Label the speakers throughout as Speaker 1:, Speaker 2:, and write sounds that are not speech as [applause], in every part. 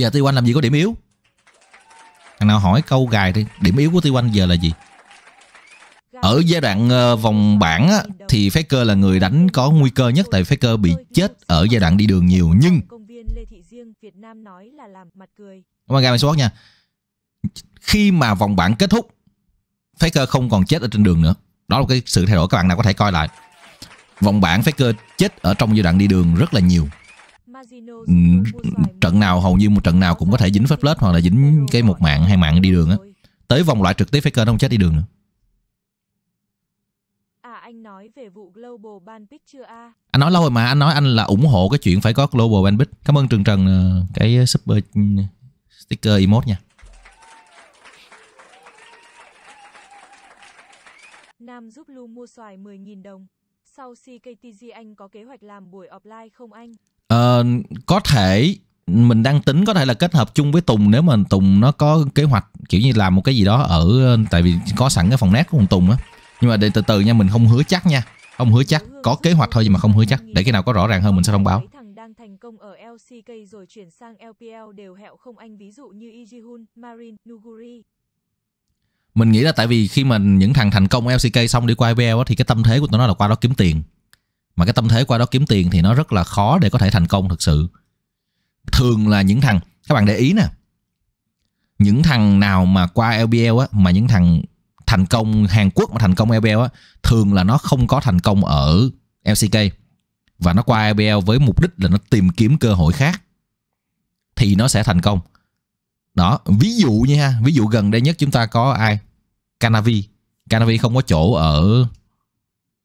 Speaker 1: giờ Tiêu Anh làm gì có điểm yếu Thằng nào hỏi câu gài đi Điểm yếu của Tiêu Anh giờ là gì Ở giai đoạn ờ, vòng bảng á, Thì Faker là người đánh có nguy cơ nhất Tại Faker bị chết ở giai đoạn đi đường nhiều Nhưng Cảm ơn Gamma Sport nha Khi mà vòng bảng kết thúc Faker không còn chết ở trên đường nữa Đó là cái sự thay đổi các bạn nào có thể coi lại Vòng bảng Faker chết ở trong giai đoạn đi đường rất là nhiều Ừ, trận nào hầu như một trận nào cũng có thể dính phép lết hoặc là dính cái một mạng hai mạng đi đường á tới vòng loại trực tiếp phải cơ không chết đi đường nữa
Speaker 2: à, anh nói về vụ Global Ban chưa a?
Speaker 1: Anh nói lâu rồi mà, anh nói anh là ủng hộ cái chuyện phải có Global Ban Cảm ơn Trần Trần ờ, cái super ừ, sticker emote nha.
Speaker 2: Nam giúp Lu mua xoài 10.000 đồng. Sau CKTG anh có kế hoạch làm buổi offline không anh?
Speaker 1: Ờ, có thể mình đang tính có thể là kết hợp chung với Tùng nếu mà Tùng nó có kế hoạch kiểu như làm một cái gì đó ở tại vì có sẵn cái phòng nét của Tùng á. Nhưng mà để từ từ nha, mình không hứa chắc nha. Không hứa chắc, có kế hoạch thôi nhưng mà không hứa chắc. Để khi nào có rõ ràng hơn mình sẽ thông báo
Speaker 2: đang thành công ở LCK rồi chuyển sang LPL đều hẹo không anh ví dụ như Lee Marin, Nuguri.
Speaker 1: Mình nghĩ là tại vì khi mà những thằng thành công LCK xong đi qua IPL thì cái tâm thế của tụi nó là qua đó kiếm tiền mà cái tâm thế qua đó kiếm tiền thì nó rất là khó để có thể thành công thực sự thường là những thằng các bạn để ý nè những thằng nào mà qua LBL á mà những thằng thành công Hàn Quốc mà thành công LBL á thường là nó không có thành công ở LCK và nó qua LBL với mục đích là nó tìm kiếm cơ hội khác thì nó sẽ thành công đó ví dụ như ha ví dụ gần đây nhất chúng ta có ai Canavi Canavi không có chỗ ở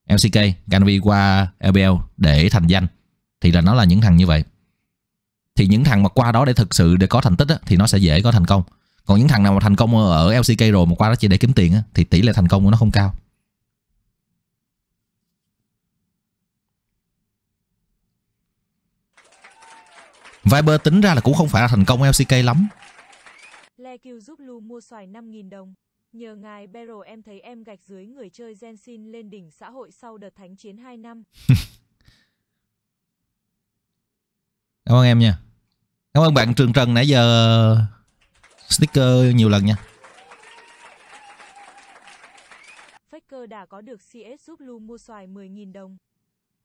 Speaker 1: LCK, Canvi qua LBL để thành danh thì là nó là những thằng như vậy. Thì những thằng mà qua đó để thực sự để có thành tích á, thì nó sẽ dễ có thành công. Còn những thằng nào mà thành công ở LCK rồi mà qua đó chỉ để kiếm tiền á, thì tỷ lệ thành công của nó không cao. Viber tính ra là cũng không phải là thành công LCK lắm.
Speaker 2: Le Q giúp Lu mua xoài 5.000 đồng. Nhờ ngài Barrow em thấy em gạch dưới người chơi Genshin lên đỉnh xã hội sau đợt thánh chiến 2 năm. [laughs]
Speaker 1: Cảm ơn em nha. Cảm ơn bạn Trường Trần nãy giờ sticker nhiều lần nha.
Speaker 2: Faker đã có được CS giúp Lu mua xoài 10.000 đồng.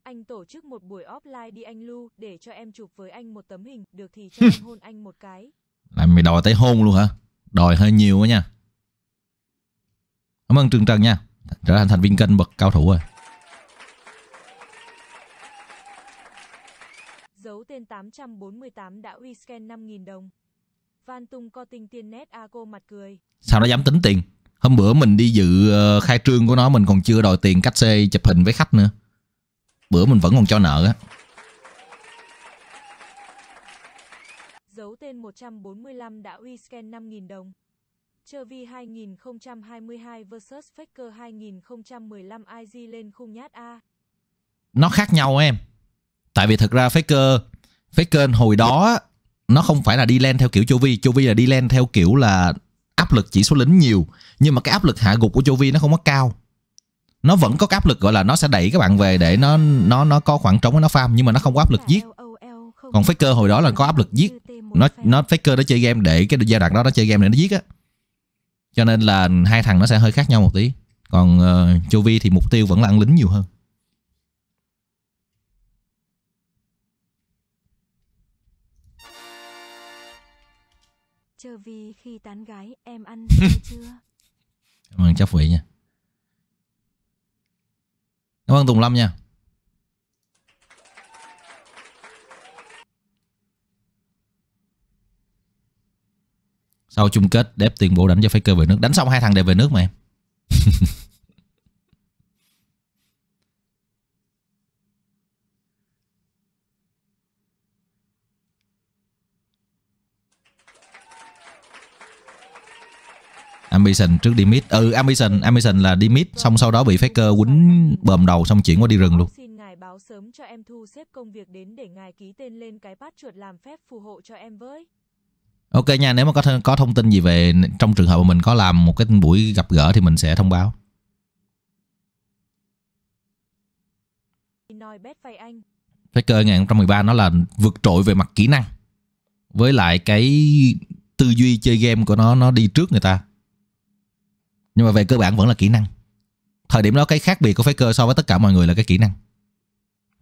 Speaker 2: Anh tổ chức một buổi offline đi anh Lu để cho em chụp với anh một tấm
Speaker 1: hình, được thì cho em [laughs] hôn anh một cái. Là mày đòi tới hôn luôn hả? Đòi hơi nhiều quá nha ơn trường Trần nha Trở thành thành viên kênh bậc cao thủ rồi
Speaker 2: Dấu tên 848 đã uy scan 5.000 đồng Van Tung co tình tiền nét a cô mặt cười
Speaker 1: Sao nó dám tính tiền Hôm bữa mình đi dự ờ, khai trương của nó Mình còn chưa đòi tiền cách xe chụp hình với khách nữa Bữa mình vẫn còn cho nợ á
Speaker 2: Dấu tên 145 đã uy scan 5.000 đồng Chevy 2022 versus Faker 2015 IG lên khung nhát A.
Speaker 1: Nó khác nhau em. Tại vì thật ra Faker Faker hồi đó nó không phải là đi lên theo kiểu Chovy, Chovy là đi lên theo kiểu là áp lực chỉ số lính nhiều, nhưng mà cái áp lực hạ gục của Chovy nó không có cao. Nó vẫn có cái áp lực gọi là nó sẽ đẩy các bạn về để nó nó nó có khoảng trống nó farm nhưng mà nó không có áp lực giết. Còn Faker hồi đó là có áp lực giết. Nó nó Faker nó chơi game để cái giai đoạn đó nó chơi game để nó giết á cho nên là hai thằng nó sẽ hơi khác nhau một tí còn uh, Vi thì mục tiêu vẫn là ăn lính nhiều hơn
Speaker 2: Chờ vì khi tán gái em ăn chưa?
Speaker 1: Cảm ơn chắc vậy nha. Cảm ơn Tùng Lâm nha. Sau chung kết, Depp tuyên bố đánh cho Faker về nước. Đánh xong hai thằng đều về nước mà em. [laughs] Ambition trước đi mid. Ừ, Ambition, Ambition là đi mid, xong sau đó bị Faker quýnh bầm đầu xong chuyển qua đi rừng luôn.
Speaker 2: Xin ngài báo sớm cho em thu xếp công việc đến để ngài ký tên lên cái bát chuột làm phép phù hộ cho em với.
Speaker 1: Ok nha, nếu mà có th có thông tin gì về trong trường hợp mà mình có làm một cái buổi gặp gỡ thì mình sẽ thông báo. Faker 2013 nó là vượt trội về mặt kỹ năng. Với lại cái tư duy chơi game của nó nó đi trước người ta. Nhưng mà về cơ bản vẫn là kỹ năng. Thời điểm đó cái khác biệt của Faker so với tất cả mọi người là cái kỹ năng.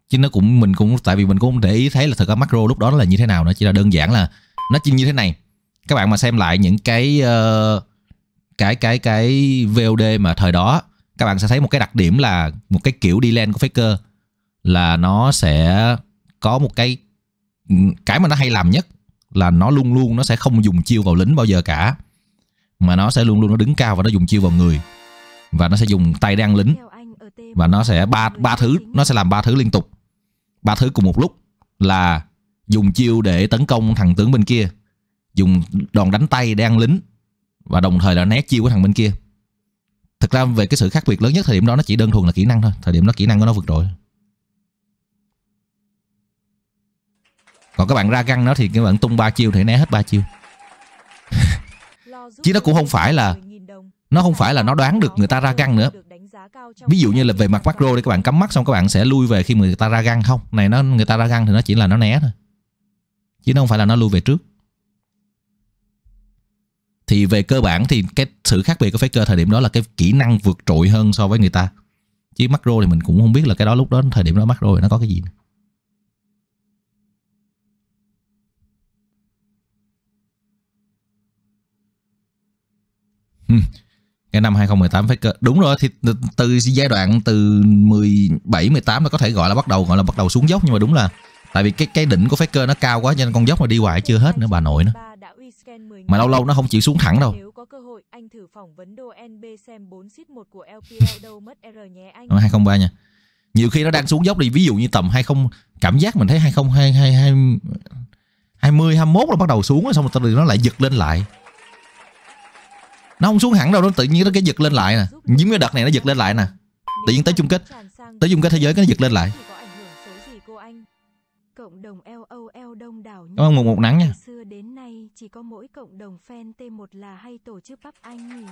Speaker 1: Chứ nó cũng mình cũng tại vì mình cũng không để ý thấy là thật ra macro lúc đó là như thế nào nữa, chỉ là đơn giản là nó chỉ như thế này các bạn mà xem lại những cái uh, cái cái cái VOD mà thời đó các bạn sẽ thấy một cái đặc điểm là một cái kiểu đi len của Faker là nó sẽ có một cái cái mà nó hay làm nhất là nó luôn luôn nó sẽ không dùng chiêu vào lính bao giờ cả mà nó sẽ luôn luôn nó đứng cao và nó dùng chiêu vào người và nó sẽ dùng tay để lính và nó sẽ ba ba thứ nó sẽ làm ba thứ liên tục ba thứ cùng một lúc là dùng chiêu để tấn công thằng tướng bên kia dùng đòn đánh tay để ăn lính và đồng thời là né chiêu của thằng bên kia thực ra về cái sự khác biệt lớn nhất thời điểm đó nó chỉ đơn thuần là kỹ năng thôi thời điểm đó kỹ năng của nó vượt trội còn các bạn ra găng nó thì các bạn tung ba chiêu thì né hết ba chiêu [laughs] chứ nó cũng không phải là nó không phải là nó đoán được người ta ra găng nữa ví dụ như là về mặt macro đi các bạn cắm mắt xong các bạn sẽ lui về khi người ta ra găng không này nó người ta ra găng thì nó chỉ là nó né thôi chứ không phải là nó lui về trước thì về cơ bản thì cái sự khác biệt của Faker thời điểm đó là cái kỹ năng vượt trội hơn so với người ta chứ macro thì mình cũng không biết là cái đó lúc đó thời điểm đó macro thì nó có cái gì nữa. Hmm. Cái năm 2018 Faker Đúng rồi thì từ giai đoạn từ 17 18 nó có thể gọi là bắt đầu gọi là bắt đầu xuống dốc nhưng mà đúng là tại vì cái cái đỉnh của Faker nó cao quá cho nên con dốc mà đi hoài chưa hết nữa bà nội nó mà lâu lâu nó không chịu xuống thẳng đâu nếu có cơ
Speaker 2: hội anh thử phỏng vấn đô NB xem 4 xít 1 của LPL đâu mất R nhé anh
Speaker 1: 203 ờ, nha nhiều khi nó đang xuống dốc đi ví dụ như tầm 20 cảm giác mình thấy 2022 20 21 là bắt đầu xuống rồi xong rồi nó lại giật lên lại nó không xuống hẳn đâu nó tự nhiên nó cái giật lên lại nè giống như đợt này nó giật lên lại nè tự nhiên tới chung kết tới chung kết thế giới cái nó giật lên lại
Speaker 2: Cảm ơn một một nắng nha.
Speaker 1: Xưa đến nay
Speaker 2: chỉ có mỗi cộng đồng fan T1 là hay tổ chức bắp anh nhỉ.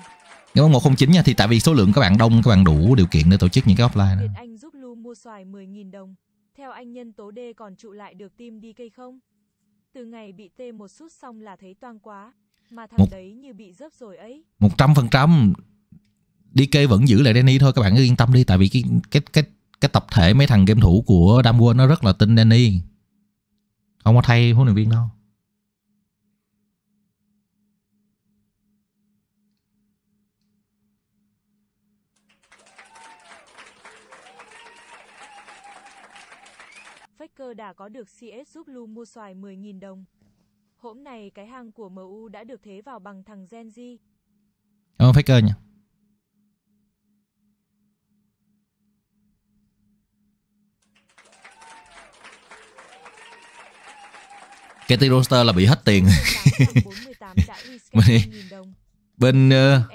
Speaker 1: Cảm ơn 109 nha thì tại vì số lượng các bạn đông các bạn đủ điều kiện để tổ chức những cái offline đó.
Speaker 2: Anh giúp Lu mua xoài 10.000 đồng. Theo anh nhân tố D còn trụ lại được team DK không? Từ ngày bị T1 sút xong là thấy toang quá, mà thằng một... đấy như bị rớp rồi ấy.
Speaker 1: 100% DK vẫn giữ lại Danny thôi các bạn cứ yên tâm đi tại vì cái cái cái cái tập thể mấy thằng game thủ của Damwon nó rất là tin Danny ông có thay huấn luyện viên đâu.
Speaker 2: Faker đã có được CS giúp Lu mua xoài 10.000 đồng. Hôm nay cái hàng của MU đã được thế vào bằng thằng Genji.
Speaker 1: Ờ, Faker nhỉ. Katy Roster là bị hết tiền. bên uh,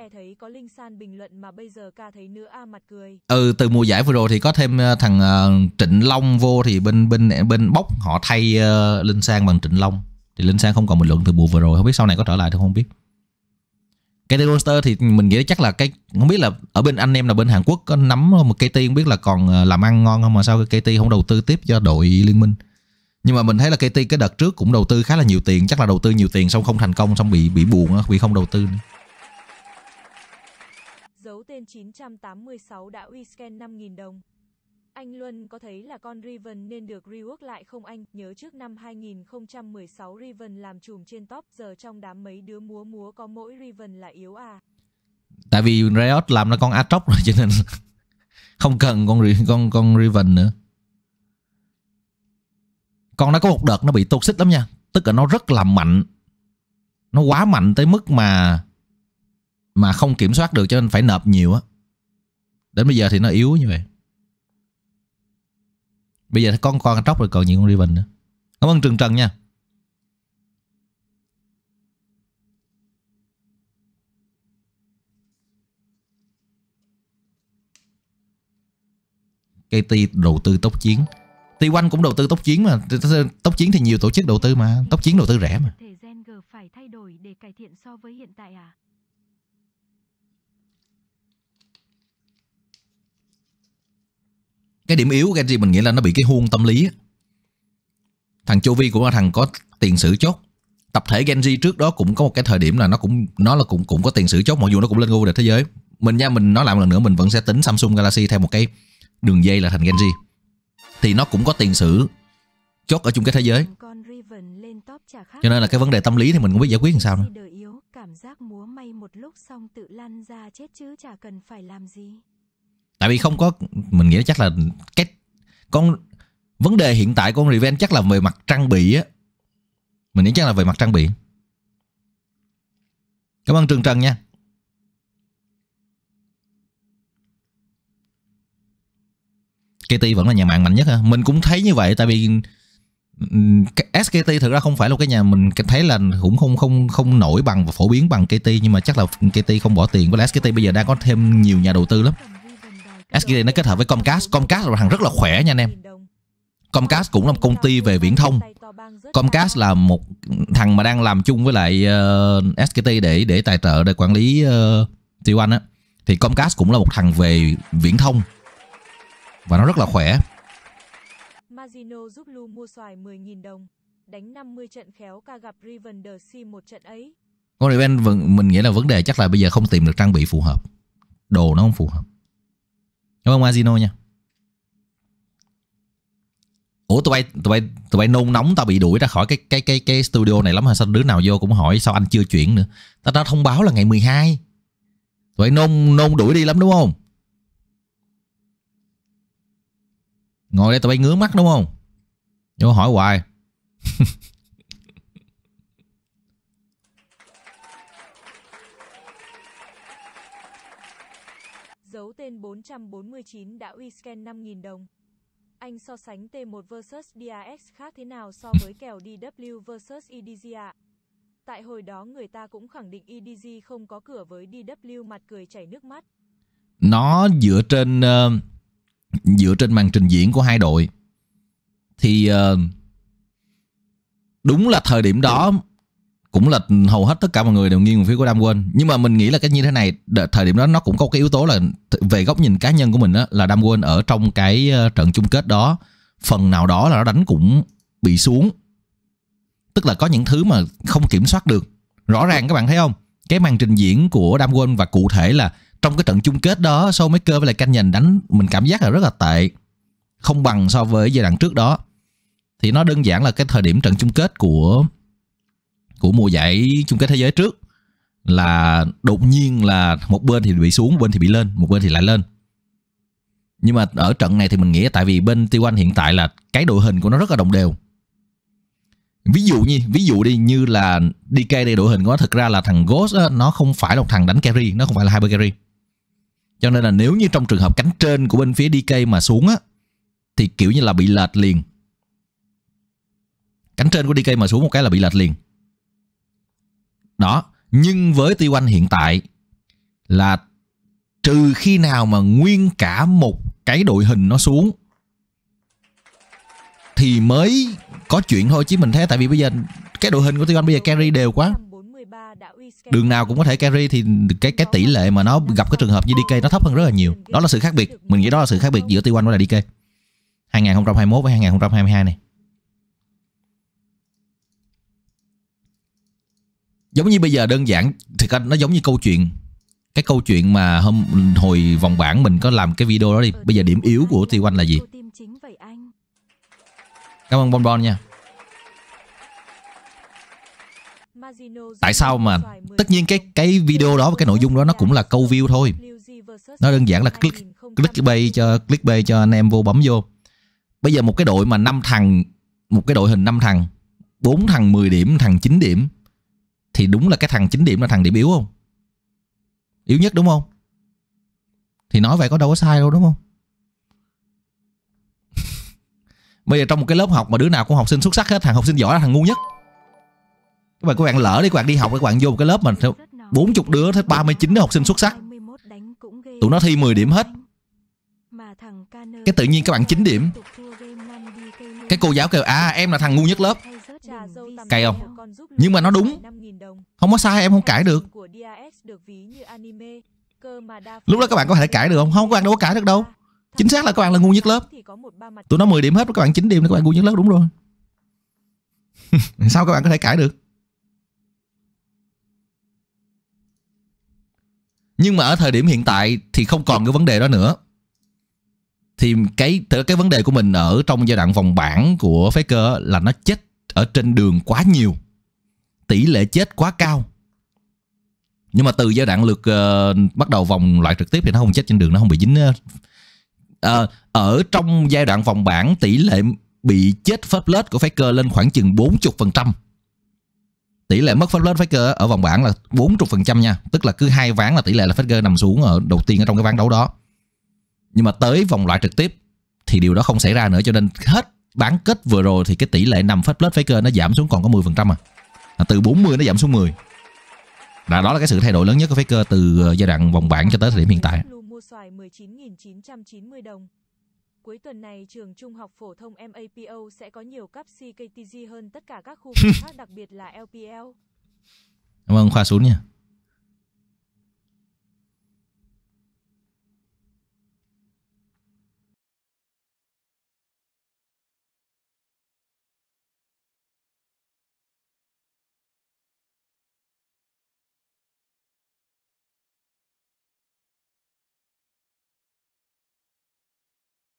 Speaker 1: Ừ từ mùa giải vừa rồi thì có thêm ờ, thằng uh, Trịnh Long vô thì bên bên bên bốc họ thay uh, Linh San bằng Trịnh Long. Thì Linh San không còn bình luận từ mùa vừa rồi, không biết sau này có trở lại thì không biết. KT Roster thì mình nghĩ chắc là cái không biết là ở bên anh em là bên Hàn Quốc có nắm một mà KT không biết là còn làm ăn ngon không mà sao KT không đầu tư tiếp cho đội liên minh nhưng mà mình thấy là KT cái đợt trước cũng đầu tư khá là nhiều tiền chắc là đầu tư nhiều tiền xong không thành công xong bị bị buồn á bị không đầu tư nữa.
Speaker 2: dấu tên 986 đã uy scan 5.000 đồng anh Luân có thấy là con Riven nên được rework lại không anh? Nhớ trước năm 2016 Riven làm chùm trên top, giờ trong đám mấy đứa múa múa có mỗi Riven là yếu à?
Speaker 1: Tại vì Riot làm nó con Atrox rồi cho nên [laughs] không cần con con con Riven nữa con nó có một đợt nó bị toxic lắm nha tức là nó rất là mạnh nó quá mạnh tới mức mà mà không kiểm soát được cho nên phải nộp nhiều á đến bây giờ thì nó yếu như vậy bây giờ con con tróc rồi còn gì con đi bình nữa cảm ơn trường trần nha KT đầu tư tốc chiến T1 cũng đầu tư tốc chiến mà Tốc chiến thì nhiều tổ chức đầu tư mà Tốc chiến đầu tư rẻ mà
Speaker 2: Thể gen G phải thay đổi để cải thiện so với hiện tại à?
Speaker 1: Cái điểm yếu của Genji mình nghĩ là nó bị cái huông tâm lý Thằng Vi cũng là thằng có tiền sử chốt Tập thể Genji trước đó cũng có một cái thời điểm là nó cũng nó là cũng cũng có tiền sử chốt mặc dù nó cũng lên ngôi để thế giới. Mình nha, mình nói lại một lần nữa mình vẫn sẽ tính Samsung Galaxy theo một cái đường dây là thành Genji thì nó cũng có tiền sử chốt ở chung cái thế giới
Speaker 2: cho nên là cái vấn đề tâm lý thì mình cũng biết giải quyết làm sao nữa cảm giác múa may một lúc xong tự lăn ra chết chứ chả cần phải làm gì
Speaker 1: tại vì không có mình nghĩ chắc là cái con vấn đề hiện tại con revenge chắc là về mặt trang bị á mình nghĩ chắc là về mặt trang bị cảm ơn trường trần nha SKT vẫn là nhà mạng mạnh nhất ha. Mình cũng thấy như vậy tại vì SKT thực ra không phải là cái nhà mình thấy là cũng không không không nổi bằng và phổ biến bằng KT nhưng mà chắc là KT không bỏ tiền với lại SKT bây giờ đang có thêm nhiều nhà đầu tư lắm. SKT nó kết hợp với Comcast, Comcast là thằng rất là khỏe nha anh em. Comcast cũng là một công ty về viễn thông. Comcast là một thằng mà đang làm chung với lại uh, ờ, SKT để để tài trợ để quản lý uh, ờ, Tiêu Anh á. Thì Comcast cũng là một thằng về viễn thông và nó rất là khỏe.
Speaker 2: Magino giúp Lu mua xoài 10.000 đồng, đánh 50 trận khéo ca gặp Riven the Sea một trận ấy.
Speaker 1: Con Riven mình nghĩ là vấn đề chắc là bây giờ không tìm được trang bị phù hợp. Đồ nó không phù hợp. Cảm ơn Magino nha. Ủa tụi bay tụi bay tụi bay nôn nóng tao bị đuổi ra khỏi cái cái cái cái studio này lắm hả? Sao đứa nào vô cũng hỏi sao anh chưa chuyển nữa. Tao đã thông báo là ngày 12. Tụi bay nôn nôn đuổi đi lắm đúng không? Ngồi đây tụi bay ngứa mắt đúng không? Vô hỏi hoài.
Speaker 2: Dấu tên 449 đã uy scan 5.000 đồng. Anh so sánh T1 versus DAX khác thế nào so với kèo DW versus EDG ạ? Tại hồi đó người ta cũng khẳng định EDG không có cửa với DW mặt cười chảy nước mắt.
Speaker 1: Nó dựa trên uh, dựa trên màn trình diễn của hai đội thì uh, đúng là thời điểm đó cũng là hầu hết tất cả mọi người đều nghiêng về phía của Đam Quân nhưng mà mình nghĩ là cái như thế này thời điểm đó nó cũng có cái yếu tố là về góc nhìn cá nhân của mình đó, là Đam Quân ở trong cái ờ, trận chung kết đó phần nào đó là nó đánh cũng bị xuống tức là có những thứ mà không kiểm soát được rõ ràng các bạn thấy không cái màn trình diễn của Đam Quân và cụ thể là trong cái trận chung kết đó mấy cơ với lại canh nhành đánh mình cảm giác là rất là tệ không bằng so với giai đoạn trước đó thì nó đơn giản là cái thời điểm trận chung kết của của mùa giải chung kết thế giới trước là đột nhiên là một bên thì bị xuống một bên thì bị lên một bên thì lại lên nhưng mà ở trận này thì mình nghĩ tại vì bên T1 hiện tại là cái đội hình của nó rất là đồng đều ví dụ như ví dụ đi như là DK đây đội hình của nó thực ra là thằng Ghost đó, nó không phải là một thằng đánh carry nó không phải là hyper carry cho nên là nếu như trong trường hợp cánh trên của bên phía DK mà xuống á thì kiểu như là bị lệch liền. Cánh trên của DK mà xuống một cái là bị lệch liền. Đó, nhưng với tiêu anh hiện tại là trừ khi nào mà nguyên cả một cái đội hình nó xuống thì mới có chuyện thôi chứ mình thấy tại vì bây giờ cái đội hình của tiêu anh bây giờ carry đều quá đường nào cũng có thể carry thì cái cái tỷ lệ mà nó gặp cái trường hợp như DK nó thấp hơn rất là nhiều đó là sự khác biệt mình nghĩ đó là sự khác biệt giữa T1 với là DK 2021 với 2022 này giống như bây giờ đơn giản thì nó giống như câu chuyện cái câu chuyện mà hôm hồi vòng bảng mình có làm cái video đó đi bây giờ điểm yếu của T1 là gì cảm ơn bonbon bon nha tại sao mà tất nhiên cái cái video đó và cái nội dung đó nó cũng là câu view thôi nó đơn giản là click click bay cho click bay cho anh em vô bấm vô bây giờ một cái đội mà năm thằng một cái đội hình năm thằng bốn thằng 10 điểm thằng 9 điểm thì đúng là cái thằng 9 điểm là thằng điểm yếu không yếu nhất đúng không thì nói vậy có đâu có sai đâu đúng không [laughs] bây giờ trong một cái lớp học mà đứa nào cũng học sinh xuất sắc hết thằng học sinh giỏi là thằng ngu nhất các bạn các bạn lỡ đi các bạn đi học các bạn vô một cái lớp mình 40 đứa tới 39 đứa học sinh xuất sắc tụi nó thi 10 điểm hết cái tự nhiên các bạn 9 điểm cái cô giáo kêu à em là thằng ngu nhất lớp cay không nhưng mà nó đúng không có sai em không cãi được lúc đó các bạn có thể cãi được không không các bạn đâu có cãi được đâu chính xác là các bạn là ngu nhất lớp tụi nó 10 điểm hết các bạn 9 điểm các bạn ngu nhất lớp đúng rồi sao các bạn có thể cãi được nhưng mà ở thời điểm hiện tại thì không còn cái vấn đề đó nữa thì cái cái vấn đề của mình ở trong giai đoạn vòng bảng của Faker là nó chết ở trên đường quá nhiều tỷ lệ chết quá cao nhưng mà từ giai đoạn lượt uh, bắt đầu vòng loại trực tiếp thì nó không chết trên đường nó không bị dính uh, ở trong giai đoạn vòng bảng tỷ lệ bị chết pháp lết của Faker lên khoảng chừng 40% tỷ lệ mất flat faker ở vòng bảng là 40% nha tức là cứ hai ván là tỷ lệ là faker nằm xuống ở đầu tiên ở trong cái ván đấu đó nhưng mà tới vòng loại trực tiếp thì điều đó không xảy ra nữa cho nên hết bán kết vừa rồi thì cái tỷ lệ nằm flat faker nó giảm xuống còn có 10% à. à từ 40 nó giảm xuống 10 là đó là cái sự thay đổi lớn nhất của faker từ ờ, giai đoạn vòng bảng cho tới thời điểm hiện tại
Speaker 2: Cuối tuần này trường trung học phổ thông MAPO sẽ có nhiều cấp CKTG hơn tất cả các khu vực [laughs] khác đặc biệt là LPL.
Speaker 1: Cảm ơn vâng, khoa xuống nha.